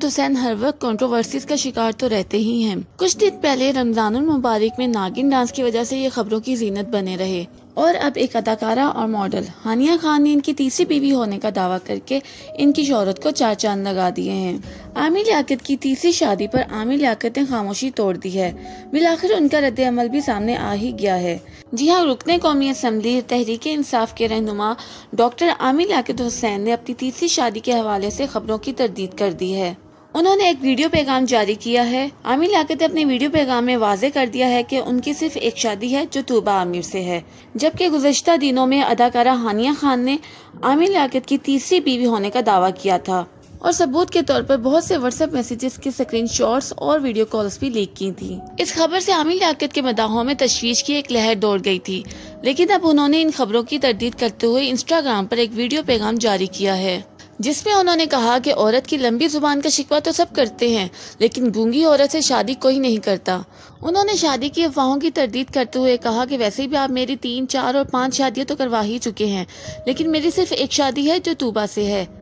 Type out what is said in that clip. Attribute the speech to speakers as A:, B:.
A: तो हुसैन हर वक्त कंट्रोवर्सीज का शिकार तो रहते ही हैं। कुछ दिन पहले रमजान मुबारक में नागिन डांस की वजह से ये खबरों की जीनत बने रहे और अब एक अदाकारा और मॉडल हानिया खान ने इनकी तीसरी बीवी होने का दावा करके इनकी शोहरत को चार चांद लगा दिए हैं आमिर लियाकत की तीसरी शादी पर आमिर लियाकत ने खामोशी तोड़ दी है बिलाखिर उनका रद्द अमल भी सामने आ ही गया है जी हाँ रुकने कौमी असम्बली तहरीक इंसाफ के रहनुमा डॉक्टर आमिर लियाकत हुसैन ने अपनी तीसरी शादी के हवाले ऐसी खबरों की तरदीद कर दी है उन्होंने एक वीडियो पैगाम जारी किया है आमिर ने अपने वीडियो पैगाम में वाजे कर दिया है कि उनकी सिर्फ एक शादी है जो तूबा आमिर से है जबकि गुजशत दिनों में अदाकारा हानिया खान ने आमिर लियात की तीसरी बीवी होने का दावा किया था और सबूत के तौर पर बहुत से व्हाट्सएप मैसेजेस के स्क्रीनशॉट्स और वीडियो कॉल्स भी लीक की थी इस खबर से आमिर लाकत के मदाहों में तशवीश की एक लहर दौड़ गई थी लेकिन अब उन्होंने इन खबरों की तरदीद करते हुए इंस्टाग्राम पर एक वीडियो पैगाम जारी किया है जिसमें उन्होंने कहा कि औरत की लंबी जुबान का शिकवा तो सब करते हैं लेकिन गूंगी औरत से शादी कोई नहीं करता उन्होंने शादी की अफवाहों की तरदीद करते हुए कहा कि वैसे भी आप मेरी तीन चार और पांच शादियां तो करवा ही चुके हैं लेकिन मेरी सिर्फ एक शादी है जो तूबा से है